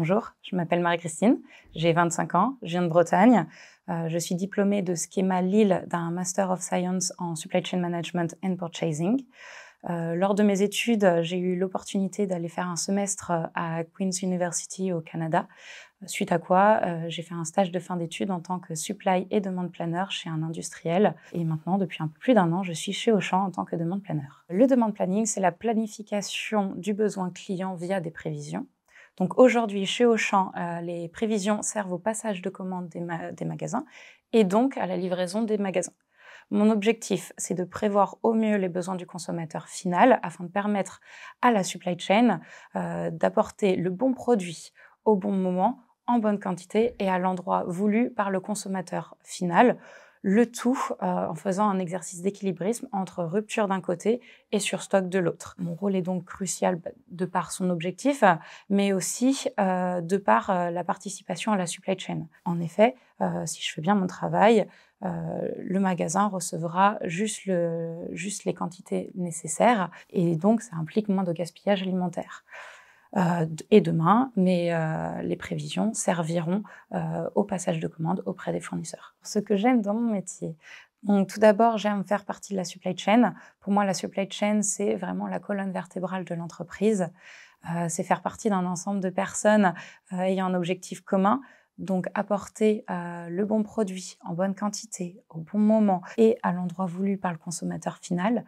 Bonjour, je m'appelle Marie-Christine, j'ai 25 ans, je viens de Bretagne. Euh, je suis diplômée de Schema Lille d'un Master of Science en Supply Chain Management and Purchasing. Euh, lors de mes études, j'ai eu l'opportunité d'aller faire un semestre euh, à Queen's University au Canada, suite à quoi j'ai fait un stage de fin d'études en tant que supply et demande planeur chez un industriel. Et maintenant, depuis un peu plus d'un an, je suis chez Auchan en tant que demande planeur. Le demande planning, c'est la planification du besoin client via des prévisions. Donc aujourd'hui, chez Auchan, euh, les prévisions servent au passage de commande des, magasins et donc à la livraison des magasins. Mon objectif, c'est de prévoir au mieux les besoins du consommateur final afin de permettre à la supply chain euh, d'apporter le bon produit au bon moment, en bonne quantité et à l'endroit voulu par le consommateur final le tout euh, en faisant un exercice d'équilibrisme entre rupture d'un côté et surstock de l'autre. Mon rôle est donc crucial bah, de par son objectif, mais aussi euh, de par euh, la participation à la supply chain. En effet, si je fais bien mon travail, le magasin recevra juste, juste les quantités nécessaires et donc ça implique moins de gaspillage alimentaire. Euh, et demain, mais euh, les prévisions serviront euh, au passage de commandes auprès des fournisseurs. Ce que j'aime dans mon métier, donc, tout d'abord, j'aime faire partie de la supply chain. Pour moi, la supply chain, c'est vraiment la colonne vertébrale de l'entreprise. c'est faire partie d'un ensemble de personnes ayant un objectif commun. Donc, apporter le bon produit en bonne quantité, au bon moment et à l'endroit voulu par le consommateur final.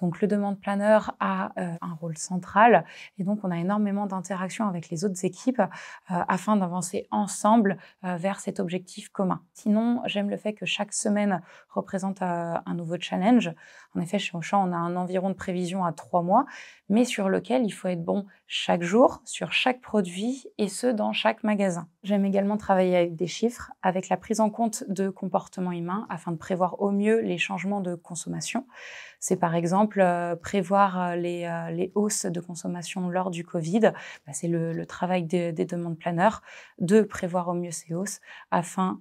Donc le demande planeur a euh, un rôle central et donc on a énormément d'interactions avec les autres équipes euh, afin d'avancer ensemble euh, vers cet objectif commun. Sinon, j'aime le fait que chaque semaine représente un nouveau challenge. En effet, chez Auchan, on a un environ de prévision à trois mois, mais sur lequel il faut être bon chaque jour, sur chaque produit et ce, dans chaque magasin. J'aime également travailler avec des chiffres, avec la prise en compte de comportements humains afin de prévoir au mieux les changements de consommation. C'est par exemple euh, prévoir euh, euh, les, hausses de consommation lors du Covid, bah, c'est le, travail des, demandes planeurs de prévoir au mieux ces hausses afin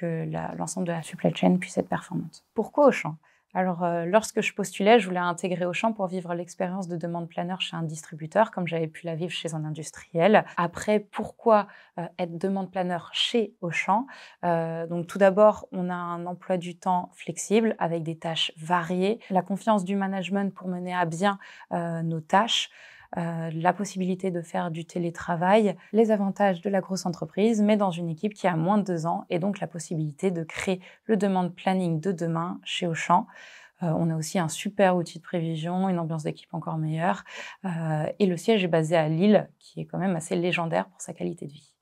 que l'ensemble de la supply chain puisse être performante. Pourquoi au champ alors, euh, lorsque je postulais, je voulais intégrer Auchan pour vivre l'expérience de demande planeur chez un distributeur, comme j'avais pu la vivre chez un industriel. Après, pourquoi euh, être demande planeur chez Auchan euh, Donc, tout d'abord, on a un emploi du temps flexible avec des tâches variées, la confiance du management pour mener à bien nos tâches. Euh, la possibilité de faire du télétravail, les avantages de la grosse entreprise, mais dans une équipe qui a moins de deux ans et donc la possibilité de créer le demande planning de demain chez Auchan. Euh, on a aussi un super outil de prévision, une ambiance d'équipe encore meilleure. Euh, et le siège est basé à Lille, qui est quand même assez légendaire pour sa qualité de vie.